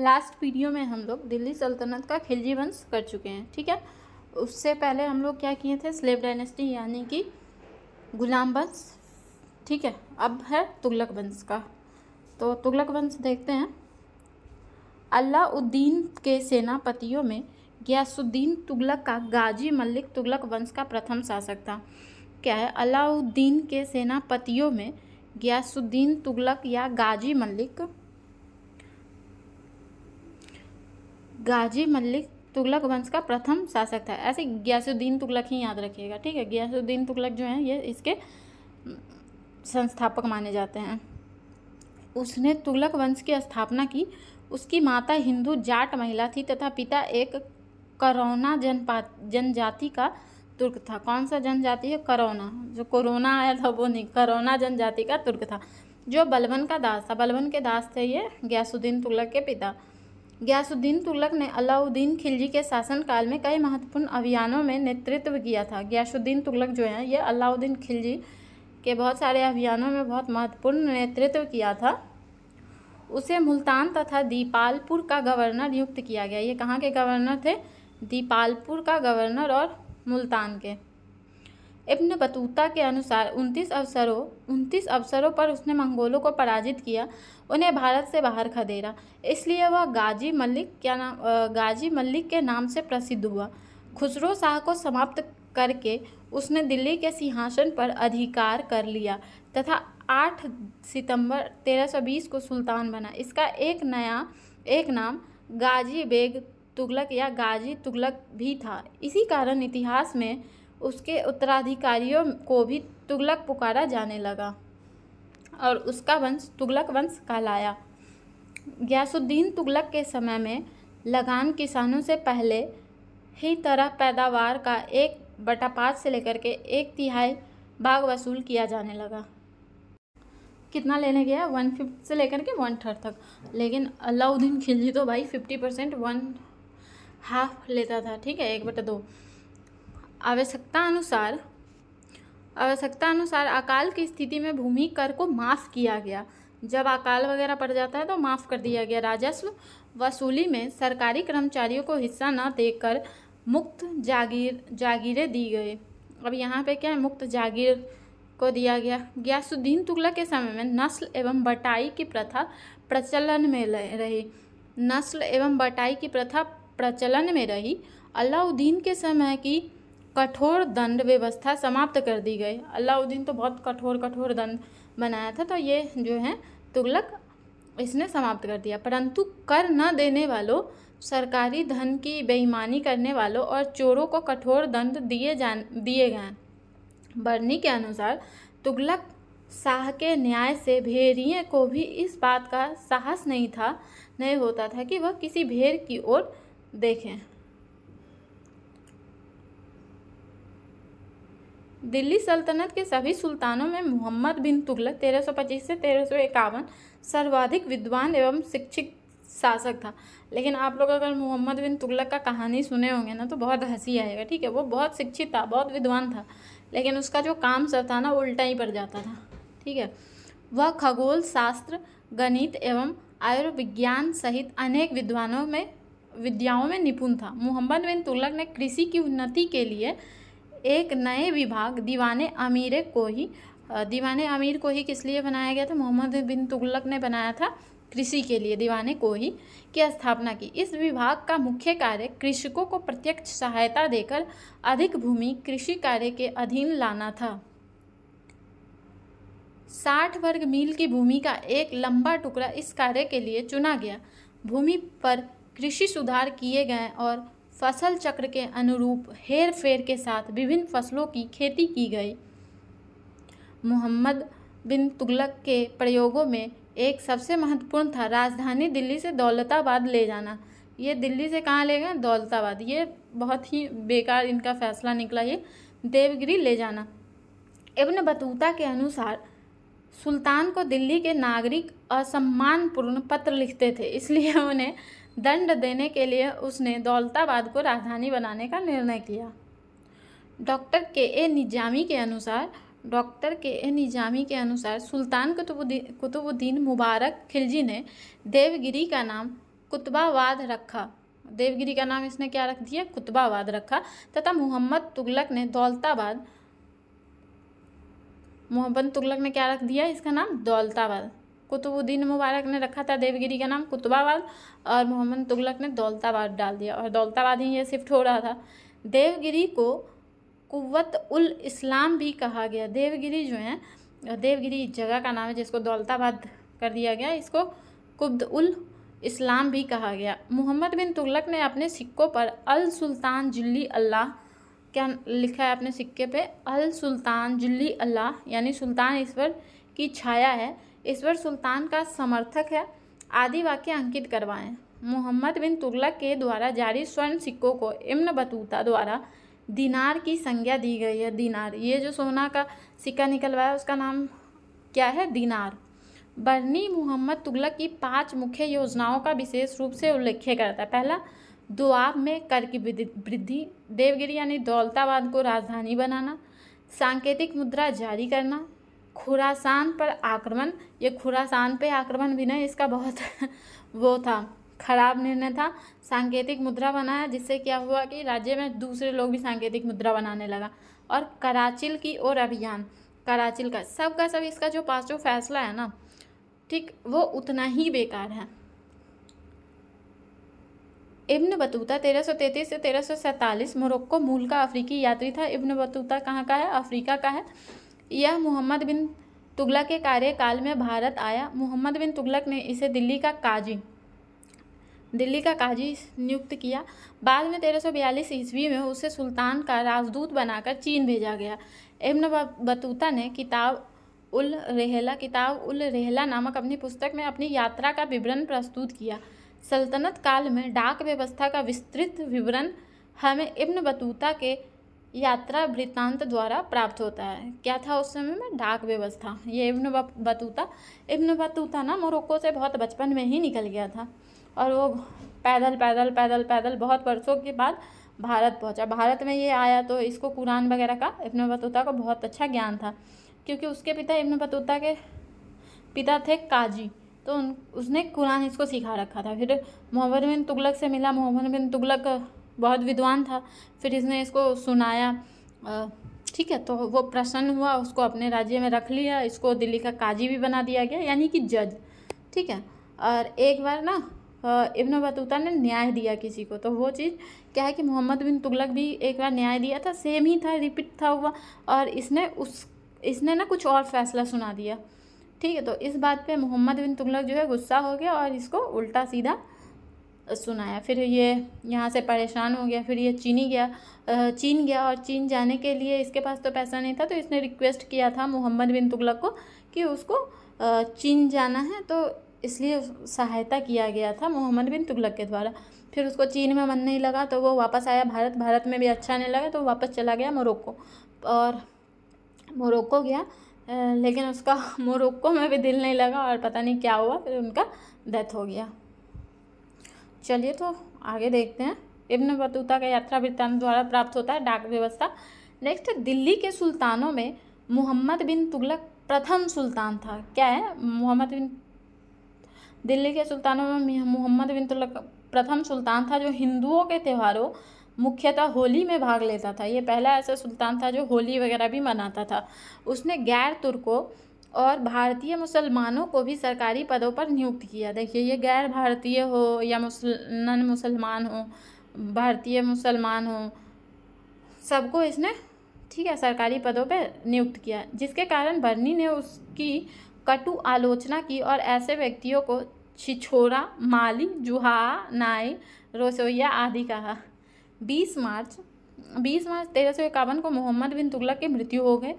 last video में हम लोग दिल्ली सल्तनत का खिलजी वंश कर चुके हैं ठीक है उससे पहले हम लोग क्या किए थे स्लेब डायनेस्टी यानी कि गुलाम वंश ठीक है अब है तुगलक वंश का तो तुगलक वंश देखते हैं अलाउद्दीन के सेनापतियों में गयासुद्दीन तुगलक का गाजी मलिक तुगलक वंश का प्रथम शासक था क्या है अलाउद्दीन के सेनापतियों में गयासुद्दीन तुगलक या गाजी मलिक गाजी मल्लिक तुगलक वंश का प्रथम शासक था ऐसे ग्यासुद्दीन तुगलक ही याद रखिएगा ठीक है ग्यासुद्दीन तुगलक जो हैं ये इसके संस्थापक माने जाते हैं उसने तुगलक वंश की स्थापना की उसकी माता हिंदू जाट महिला थी तथा पिता एक करोना जनपा जनजाति का तुर्क था कौन सा जनजाति है करोना जो कोरोना आया था वो नहीं करोना जनजाति का तुर्क था जो बलबन का दास था बलबन के दास थे ये ग्यासुद्दीन तुगलक के पिता ग्यासुद्दीन तुलक ने अलाउद्दीन खिलजी के शासनकाल में कई महत्वपूर्ण अभियानों में नेतृत्व किया था ग्यासुद्दीन तुलक जो हैं ये अलाउद्दीन खिलजी के बहुत सारे अभियानों में बहुत महत्वपूर्ण नेतृत्व किया था उसे मुल्तान तथा दीपालपुर का गवर्नर नियुक्त किया गया ये कहाँ के गवर्नर थे दीपालपुर का गवर्नर और मुल्तान के इब्न बतूता के अनुसार उनतीस अवसरों उनतीस अवसरों पर उसने मंगोलों को पराजित किया उन्हें भारत से बाहर खदेड़ा इसलिए वह गाजी मलिक क्या नाम गाजी मलिक के नाम से प्रसिद्ध हुआ खुसरो शाह को समाप्त करके उसने दिल्ली के सिंहासन पर अधिकार कर लिया तथा 8 सितंबर 1320 को सुल्तान बना इसका एक नया एक नाम गाजी बेग तुगलक या गाजी तुगलक भी था इसी कारण इतिहास में उसके उत्तराधिकारियों को भी तुगलक पुकारा जाने लगा और उसका वंश तुगलक वंश कहलाया गयासुद्दीन तुगलक के समय में लगान किसानों से पहले ही तरह पैदावार का एक बटा पाँच से लेकर के एक तिहाई भाग वसूल किया जाने लगा कितना लेने गया वन फिफ्थ से लेकर के वन थर्ड तक लेकिन अलाउद्दीन खिलजी तो भाई फिफ्टी परसेंट वन हाफ लेता था ठीक है एक बटा दो आवश्यकता अनुसार आवश्यकता अनुसार अकाल की स्थिति में भूमि कर को माफ़ किया गया जब अकाल वगैरह पड़ जाता है तो माफ़ कर दिया गया राजस्व वसूली में सरकारी कर्मचारियों को हिस्सा न देकर मुक्त जागीर जागीरें दी गई अब यहाँ पे क्या है मुक्त जागीर को दिया गया ग्यासुद्दीन तुगलक के समय में नस्ल एवं बटाई की प्रथा प्रचलन में रही नस्ल एवं बटाई की प्रथा प्रचलन में रही अलाउद्दीन के समय की कठोर दंड व्यवस्था समाप्त कर दी गई अलाउद्दीन तो बहुत कठोर कठोर दंड बनाया था तो ये जो है तुगलक इसने समाप्त कर दिया परंतु कर न देने वालों सरकारी धन की बेईमानी करने वालों और चोरों को कठोर दंड दिए जान दिए गए बर्नी के अनुसार तुगलक शाह के न्याय से भेड़िए को भी इस बात का साहस नहीं था नहीं होता था कि वह किसी भेड़ की ओर देखें दिल्ली सल्तनत के सभी सुल्तानों में मोहम्मद बिन तुगलक 1325 से तेरह सर्वाधिक विद्वान एवं शिक्षित शासक था लेकिन आप लोग अगर मोहम्मद बिन तुगलक का कहानी सुने होंगे ना तो बहुत हंसी आएगा ठीक है वो बहुत शिक्षित था बहुत विद्वान था लेकिन उसका जो काम सर था ना उल्टा ही पड़ जाता था ठीक है वह खगोल शास्त्र गणित एवं आयुर्विज्ञान सहित अनेक विद्वानों में विद्याओं में निपुण था मोहम्मद बिन तुगलक ने कृषि की उन्नति के लिए एक नए विभाग दीवान अमीर को ही दीवान अमीर को ही किस लिए बनाया गया था मोहम्मद बिन तुगलक ने बनाया था कृषि के लिए दीवाने को ही की स्थापना की इस विभाग का मुख्य कार्य कृषकों को प्रत्यक्ष सहायता देकर अधिक भूमि कृषि कार्य के अधीन लाना था साठ वर्ग मील की भूमि का एक लंबा टुकड़ा इस कार्य के लिए चुना गया भूमि पर कृषि सुधार किए गए और फसल चक्र के अनुरूप हेर फेर के साथ विभिन्न फसलों की खेती की गई मोहम्मद बिन तुगलक के प्रयोगों में एक सबसे महत्वपूर्ण था राजधानी दिल्ली से दौलताबाद ले जाना ये दिल्ली से कहाँ ले गए दौलताबाद ये बहुत ही बेकार इनका फैसला निकला ये देवगिरी ले जाना इब्न बतूता के अनुसार सुल्तान को दिल्ली के नागरिक असम्मानपूर्ण पत्र लिखते थे इसलिए उन्हें दंड देने के लिए उसने दौलताबाद को राजधानी बनाने का निर्णय किया डॉक्टर के ए निजामी के अनुसार डॉक्टर के ए निजामी के अनुसार सुल्तान कुतुबुद्दीन कुतुबुद्दीन मुबारक खिलजी ने देवगिरी का नाम कुतबावाद रखा देवगिरी का नाम इसने क्या रख दिया कुतबावाद रखा तथा मोहम्मद तुगलक ने दौलताबाद मोहम्मद तुगलक ने क्या रख दिया इसका नाम दौलताबाद कुतुबुद्दीन मुबारक ने रखा था देवगिरी का नाम कुतुबाबाद और मोहम्मद तुगलक ने दौलताबाद डाल दिया और दौलताबाद ही ये शिफ्ट हो रहा था देवगिरी को कुत उल इस्लाम भी कहा गया देवगिरी जो है देवगिरी जगह का नाम है जिसको दौलताबाद कर दिया गया इसको कुब्द उल इस्लाम भी कहा गया मोहम्मद बिन तुगलक ने अपने सिक्कों पर अल सुल्तान जुल्ली अल्लाह क्या लिखा है अपने सिक्के पे अल सुल्तान जुल्ली अल्लाह यानी सुल्तान ईश्वर की छाया है ईश्वर सुल्तान का समर्थक है आदि वाक्य अंकित करवाएं मोहम्मद बिन तुगलक के द्वारा जारी स्वर्ण सिक्कों को इम्न बतूता द्वारा दिनार की संज्ञा दी गई है दिनार ये जो सोना का सिक्का निकलवाया उसका नाम क्या है दिनार बर्नी मोहम्मद तुगलक की पांच मुख्य योजनाओं का विशेष रूप से उल्लेख करता है पहला दुआब में कर की वृद्धि देवगिरी यानी दौलताबाद को राजधानी बनाना सांकेतिक मुद्रा जारी करना खुरासान पर आक्रमण ये खुरासान पे आक्रमण भी नहीं इसका बहुत वो था खराब निर्णय था सांकेतिक मुद्रा बनाया जिससे क्या हुआ कि राज्य में दूसरे लोग भी सांकेतिक मुद्रा बनाने लगा और कराचिल की ओर अभियान कराचिल का सब का सब इसका जो पास जो फैसला है ना ठीक वो उतना ही बेकार है इब्न बतूता 1333 से 1347 मोरक्को मूल का अफ्रीकी यात्री था इब्न बतूता कहाँ का है अफ्रीका का है यह मोहम्मद बिन तुगलक के कार्यकाल में भारत आया मोहम्मद बिन तुगलक ने इसे दिल्ली का काजी दिल्ली का काजी नियुक्त किया बाद में 1342 ईस्वी में उसे सुल्तान का राजदूत बनाकर चीन भेजा गया इब्न बतूता ने किताब उल रेहला किताब उल रेहला नामक अपनी पुस्तक में अपनी यात्रा का विवरण प्रस्तुत किया सल्तनत काल में डाक व्यवस्था का विस्तृत विवरण हमें इब्न बतूता के यात्रा वृत्तांत द्वारा प्राप्त होता है क्या था उस समय में डाक व्यवस्था ये इब्न बतूता इब्न बतूता ना मोरक्को से बहुत बचपन में ही निकल गया था और वो पैदल पैदल पैदल पैदल बहुत वर्षों के बाद भारत पहुंचा भारत में ये आया तो इसको कुरान वगैरह का इब्न बतूता को बहुत अच्छा ज्ञान था क्योंकि उसके पिता इब्न बतूता के पिता थे काजी तो उन उसने कुरान इसको सिखा रखा था फिर मोहम्मद बिन तुगलक से मिला मोहम्मद बिन तुगलक बहुत विद्वान था फिर इसने इसको सुनाया ठीक है तो वो प्रसन्न हुआ उसको अपने राज्य में रख लिया इसको दिल्ली का काजी भी बना दिया गया यानी कि जज ठीक है और एक बार ना इब्न बतूता ने न्याय दिया किसी को तो वो चीज़ क्या है कि मोहम्मद बिन तुगलक भी एक बार न्याय दिया था सेम ही था रिपीट था हुआ और इसने उस इसने ना कुछ और फैसला सुना दिया ठीक है तो इस बात पे मोहम्मद बिन तुगलक जो है गुस्सा हो गया और इसको उल्टा सीधा सुनाया फिर ये यहाँ से परेशान हो गया फिर ये चीनी गया चीन गया और चीन जाने के लिए इसके पास तो पैसा नहीं था तो इसने रिक्वेस्ट किया था मोहम्मद बिन तुगलक को कि उसको चीन जाना है तो इसलिए सहायता किया गया था मोहम्मद बिन तुगलक के द्वारा फिर उसको चीन में मन नहीं लगा तो वो वापस आया भारत भारत में भी अच्छा नहीं लगा तो वापस चला गया मोरक्को और मोरक्को गया लेकिन उसका मोरक्को में भी दिल नहीं लगा और पता नहीं क्या हुआ फिर उनका डेथ हो गया चलिए तो आगे देखते हैं इब्न बतूता का यात्रा वृत्तान द्वारा प्राप्त होता है डाक व्यवस्था नेक्स्ट दिल्ली के सुल्तानों में मोहम्मद बिन तुगलक प्रथम सुल्तान था क्या है मोहम्मद बिन दिल्ली के सुल्तानों में मोहम्मद बिन तुगलक प्रथम सुल्तान था जो हिंदुओं के त्योहारों मुख्यतः होली में भाग लेता था ये पहला ऐसा सुल्तान था जो होली वगैरह भी मनाता था उसने गैर तुर्कों और भारतीय मुसलमानों को भी सरकारी पदों पर नियुक्त किया देखिए ये गैर भारतीय हो या मुसल नन मुसलमान हो भारतीय मुसलमान हो सबको इसने ठीक है सरकारी पदों पर नियुक्त किया जिसके कारण बर्नी ने उसकी कटु आलोचना की और ऐसे व्यक्तियों को छिछोरा माली जुहा नाई रसोइया आदि कहा बीस मार्च बीस मार्च तेरह सौ इक्यावन को मोहम्मद बिन तुगलक की मृत्यु हो गए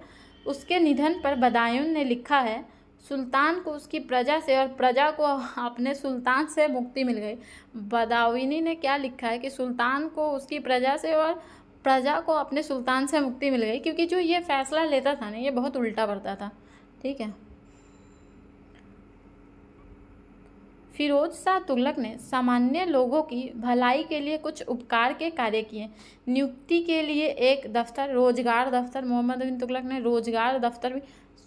उसके निधन पर बदायून ने लिखा है सुल्तान को उसकी प्रजा से और प्रजा को अपने सुल्तान से मुक्ति मिल गई बदाविनी ने क्या लिखा है कि सुल्तान को उसकी प्रजा से और प्रजा को अपने सुल्तान से मुक्ति मिल गई क्योंकि जो ये फैसला लेता था ना ये बहुत उल्टा पड़ता था ठीक है फिरोज शाह तुगलक ने सामान्य लोगों की भलाई के लिए कुछ उपकार के कार्य किए नियुक्ति के लिए एक दफ्तर रोजगार दफ्तर मोहम्मद बिन तुगलक ने रोजगार दफ्तर भी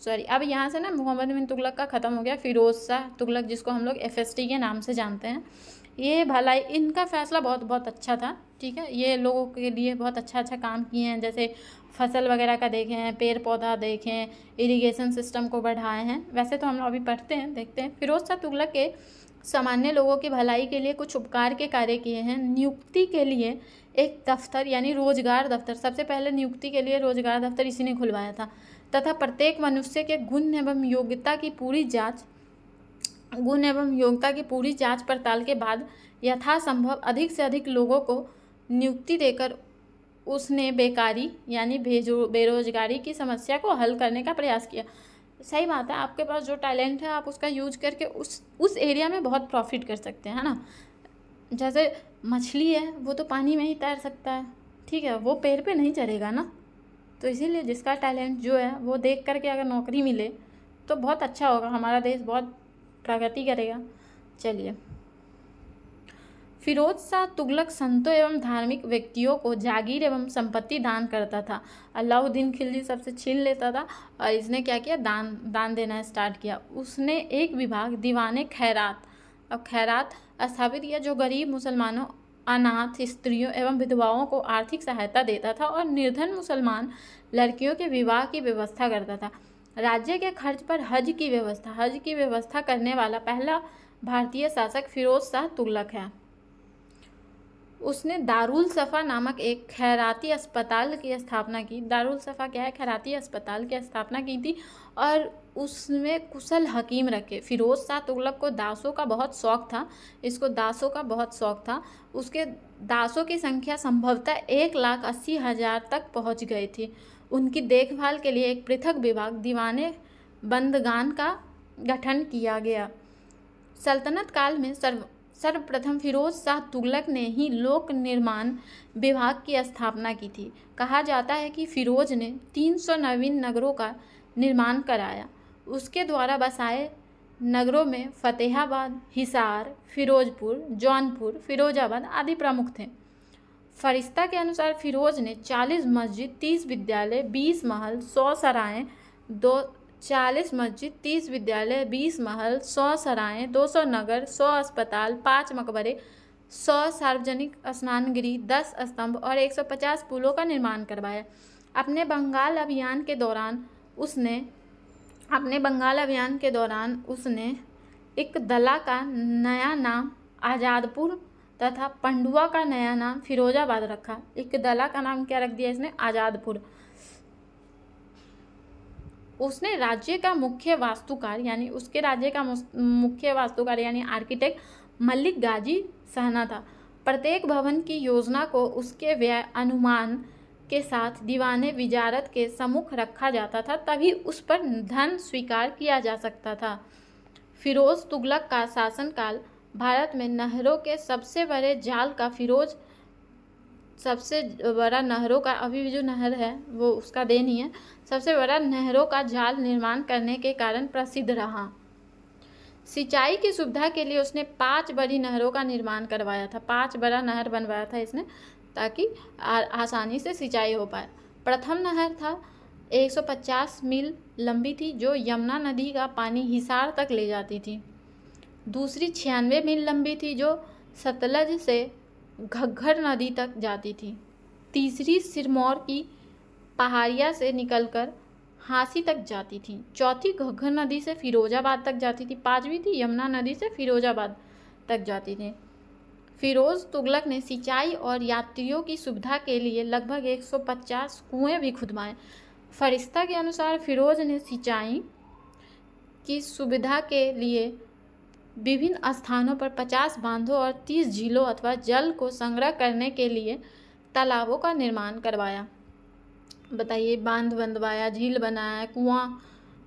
सॉरी अब यहाँ से ना मोहम्मद बिन तुगलक का ख़त्म हो गया फिरोज शाह तुगलक जिसको हम लोग एफ के नाम से जानते हैं ये भलाई इनका फैसला बहुत बहुत अच्छा था ठीक है ये लोगों के लिए बहुत अच्छा अच्छा काम किए हैं जैसे फसल वगैरह का देखे हैं पेड़ पौधा देखे हैं इरिगेशन सिस्टम को बढ़ाए हैं वैसे तो हम लोग अभी पढ़ते हैं देखते हैं फिरोज शाह तुगलक के सामान्य लोगों की भलाई के लिए कुछ उपकार के कार्य किए हैं नियुक्ति के लिए एक दफ्तर यानी रोजगार दफ्तर सबसे पहले नियुक्ति के लिए रोजगार दफ्तर इसी ने खुलवाया था तथा प्रत्येक मनुष्य के गुण एवं योग्यता की पूरी जांच गुण एवं योग्यता की पूरी जांच पड़ताल के बाद यथासंभव अधिक से अधिक लोगों को नियुक्ति देकर उसने बेकारी यानी बेरोजगारी की समस्या को हल करने का प्रयास किया सही बात है आपके पास जो टैलेंट है आप उसका यूज करके उस उस एरिया में बहुत प्रॉफिट कर सकते हैं है ना जैसे मछली है वो तो पानी में ही तैर सकता है ठीक है वो पैर पे नहीं चढ़ेगा ना तो इसीलिए जिसका टैलेंट जो है वो देख करके अगर नौकरी मिले तो बहुत अच्छा होगा हमारा देश बहुत प्रगति करेगा चलिए फिरोज शाह तुगलक संतों एवं धार्मिक व्यक्तियों को जागीर एवं संपत्ति दान करता था अलाउद्दीन खिलजी सबसे छीन लेता था और इसने क्या किया दान दान देना स्टार्ट किया उसने एक विभाग दीवाने खैरात और खैरात स्थापित किया जो गरीब मुसलमानों अनाथ स्त्रियों एवं विधवाओं को आर्थिक सहायता देता था और निर्धन मुसलमान लड़कियों के विवाह की व्यवस्था करता था राज्य के खर्च पर हज की व्यवस्था हज की व्यवस्था करने वाला पहला भारतीय शासक फिरोज शाह तुगलक है उसने दारुल सफ़ा नामक एक खैराती अस्पताल की स्थापना की दारुल सफ़ा क्या है खैराती अस्पताल की स्थापना की थी और उसमें कुशल हकीम रखे फिरोज़ शाह तुगलक को दासों का बहुत शौक़ था इसको दासों का बहुत शौक़ था उसके दासों की संख्या संभवतः एक लाख अस्सी हज़ार तक पहुंच गई थी उनकी देखभाल के लिए एक पृथक विभाग दीवाने बंदगान का गठन किया गया सल्तनत काल में सर्व सर्वप्रथम फिरोज शाह तुगलक ने ही लोक निर्माण विभाग की स्थापना की थी कहा जाता है कि फिरोज ने तीन सौ नवीन नगरों का निर्माण कराया उसके द्वारा बसाए नगरों में फतेहाबाद हिसार फिरोजपुर जौनपुर फिरोजाबाद आदि प्रमुख थे फरिश्ता के अनुसार फिरोज ने 40 मस्जिद 30 विद्यालय 20 महल 100 सराएँ दो चालीस मस्जिद तीस विद्यालय बीस महल सौ सराएँ दो सौ नगर सौ अस्पताल पाँच मकबरे सौ सार्वजनिक स्नान गृह दस स्तंभ और एक सौ पचास पुलों का निर्माण करवाया अपने बंगाल अभियान के दौरान उसने अपने बंगाल अभियान के दौरान उसने एक दला का नया नाम आज़ादपुर तथा पंडुआ का नया नाम फिरोजाबाद रखा एक दला का नाम क्या रख दिया इसने आज़ादपुर उसने राज्य का मुख्य वास्तुकार यानी उसके राज्य का मुख्य वास्तुकार यानी आर्किटेक्ट मल्लिक गाजी सहना था प्रत्येक भवन की योजना को उसके व्यय अनुमान के साथ दीवाने विजारत के सम्मुख रखा जाता था तभी उस पर धन स्वीकार किया जा सकता था फिरोज़ तुगलक का शासनकाल भारत में नहरों के सबसे बड़े जाल का फिरोज सबसे बड़ा नहरों का अभी भी जो नहर है वो उसका देन ही है सबसे बड़ा नहरों का जाल निर्माण करने के कारण प्रसिद्ध रहा सिंचाई की सुविधा के लिए उसने पांच बड़ी नहरों का निर्माण करवाया था पांच बड़ा नहर बनवाया था इसने ताकि आ, आसानी से सिंचाई हो पाए प्रथम नहर था 150 मील लंबी थी जो यमुना नदी का पानी हिसार तक ले जाती थी दूसरी छियानवे मील लंबी थी जो सतलज से घग्घर नदी तक जाती थी तीसरी सिरमौर की पहाड़िया से निकलकर हाँसी तक जाती थी चौथी घग्घर नदी से फिरोजाबाद तक जाती थी पांचवी थी यमुना नदी से फिरोजाबाद तक जाती थी फिरोज़ तुगलक ने सिंचाई और यात्रियों की सुविधा के लिए लगभग 150 कुएं भी खुदवाए फरिश्ता के अनुसार फिरोज ने सिंचाई की सुविधा के लिए विभिन्न स्थानों पर 50 बांधों और 30 झीलों अथवा जल को संग्रह करने के लिए तालाबों का निर्माण करवाया बताइए बांध बंधवाया झील बनाया कुआं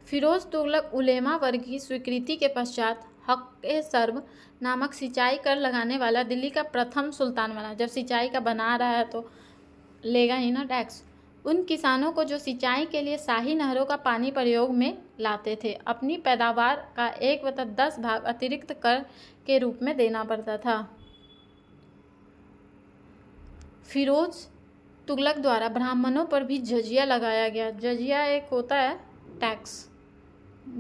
फिरोज तुगलक उलेमा वर्ग की स्वीकृति के पश्चात हक सर्व नामक सिंचाई कर लगाने वाला दिल्ली का प्रथम सुल्तान बना जब सिंचाई का बना रहा है तो लेगा ही ना टैक्स उन किसानों को जो सिंचाई के लिए शाही नहरों का पानी प्रयोग में लाते थे अपनी पैदावार का एक व दस भाग अतिरिक्त कर के रूप में देना पड़ता था फिरोज तुगलक द्वारा ब्राह्मणों पर भी जजिया लगाया गया जजिया एक होता है टैक्स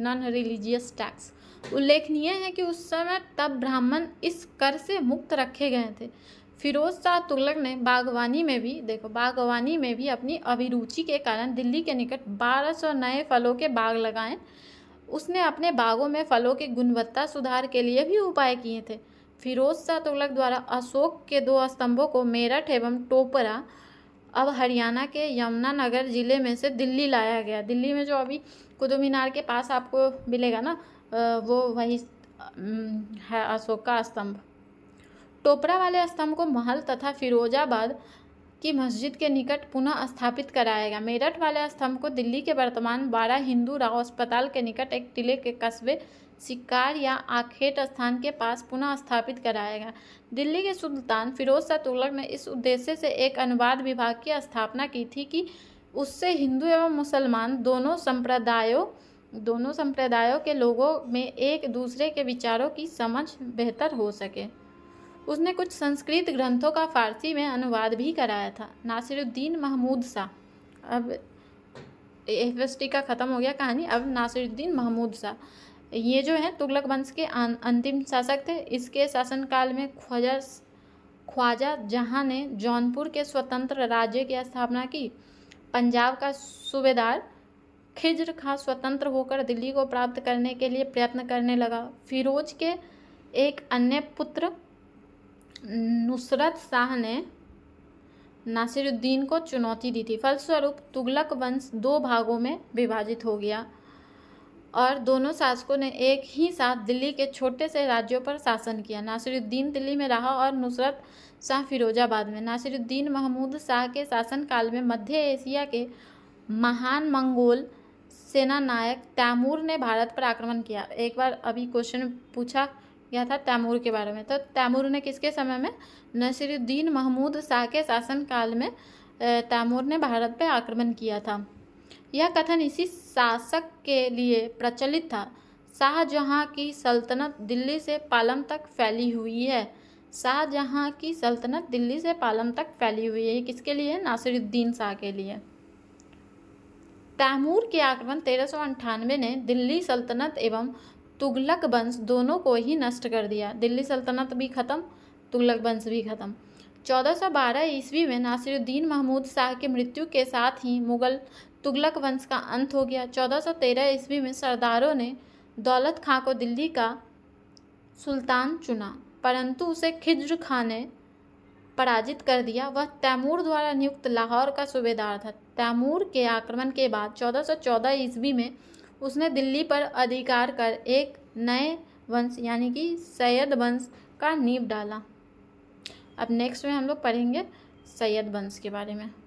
नॉन रिलीजियस टैक्स उल्लेखनीय है कि उस समय तब ब्राह्मण इस कर से मुक्त रखे गए थे फिरोज शाह तुगलक ने बागवानी में भी देखो बागवानी में भी अपनी अभिरुचि के कारण दिल्ली के निकट 1200 नए फलों के बाग लगाए उसने अपने बागों में फलों की गुणवत्ता सुधार के लिए भी उपाय किए थे फिरोज शाह तुगलक द्वारा अशोक के दो स्तंभों को मेरठ एवं टोपरा अब हरियाणा के यमुनानगर ज़िले में से दिल्ली लाया गया दिल्ली में जो अभी कुतुब मीनार के पास आपको मिलेगा ना वो वही है अशोक का स्तंभ टोपरा वाले स्तंभ को महल तथा फिरोजाबाद की मस्जिद के निकट पुनः स्थापित कराएगा मेरठ वाले स्तंभ को दिल्ली के वर्तमान बारह हिंदू राव अस्पताल के निकट एक टिले के कस्बे शिकार या आखेट स्थान के पास पुनः स्थापित कराएगा दिल्ली के सुल्तान फिरोज शाह तुगलक ने इस उद्देश्य से एक अनुवाद विभाग की स्थापना की थी कि उससे हिंदू एवं मुसलमान दोनों संप्रदायों दोनों संप्रदायों के लोगों में एक दूसरे के विचारों की समझ बेहतर हो सके उसने कुछ संस्कृत ग्रंथों का फारसी में अनुवाद भी कराया था नासिरुद्दीन महमूद शाह अब एफ का ख़त्म हो गया कहानी अब नासिरुद्दीन महमूद शाह ये जो है तुगलक वंश के अंतिम शासक थे इसके शासनकाल में ख्वाजा ख्वाजा जहां ने जौनपुर के स्वतंत्र राज्य की स्थापना की पंजाब का सूबेदार खिजर खां स्वतंत्र होकर दिल्ली को प्राप्त करने के लिए प्रयत्न करने लगा फिरोज के एक अन्य पुत्र नुसरत शाह ने नासिरुद्दीन को चुनौती दी थी फलस्वरूप तुगलक वंश दो भागों में विभाजित हो गया और दोनों शासकों ने एक ही साथ दिल्ली के छोटे से राज्यों पर शासन किया नासिरुद्दीन दिल्ली में रहा और नुसरत शाह फिरोजाबाद में नासिरुद्दीन महमूद शाह के शासनकाल में मध्य एशिया के महान मंगोल सेना नायक तैमूर ने भारत पर आक्रमण किया एक बार अभी क्वेश्चन पूछा यह था तैमूर के बारे में तो तैमूर ने किसके समय में नसीरुद्दीन महमूद शाह के शासनकाल में तैमूर ने भारत पर आक्रमण किया था यह कथन इसी शासक के लिए प्रचलित था शाहजहाँ की सल्तनत दिल्ली से पालम तक फैली हुई है शाहजहाँ की सल्तनत दिल्ली से पालम तक फैली हुई है किसके लिए नासिरुद्दीन शाह के लिए तैमूर के आक्रमण तेरह ने दिल्ली सल्तनत एवं तुगलक वंश दोनों को ही नष्ट कर दिया दिल्ली सल्तनत भी ख़त्म तुगलक वंश भी ख़त्म 1412 ईस्वी में नासिरुद्दीन महमूद शाह की मृत्यु के साथ ही मुग़ल तुगलक वंश का अंत हो गया 1413 ईस्वी में सरदारों ने दौलत खां को दिल्ली का सुल्तान चुना परंतु उसे खिज्र खां ने पराजित कर दिया वह तैमूर द्वारा नियुक्त लाहौर का सूबेदार था तैमूर के आक्रमण के बाद 1414 ईस्वी में उसने दिल्ली पर अधिकार कर एक नए वंश यानी कि सैयद वंश का नींव डाला अब नेक्स्ट में हम लोग पढ़ेंगे सैयद वंश के बारे में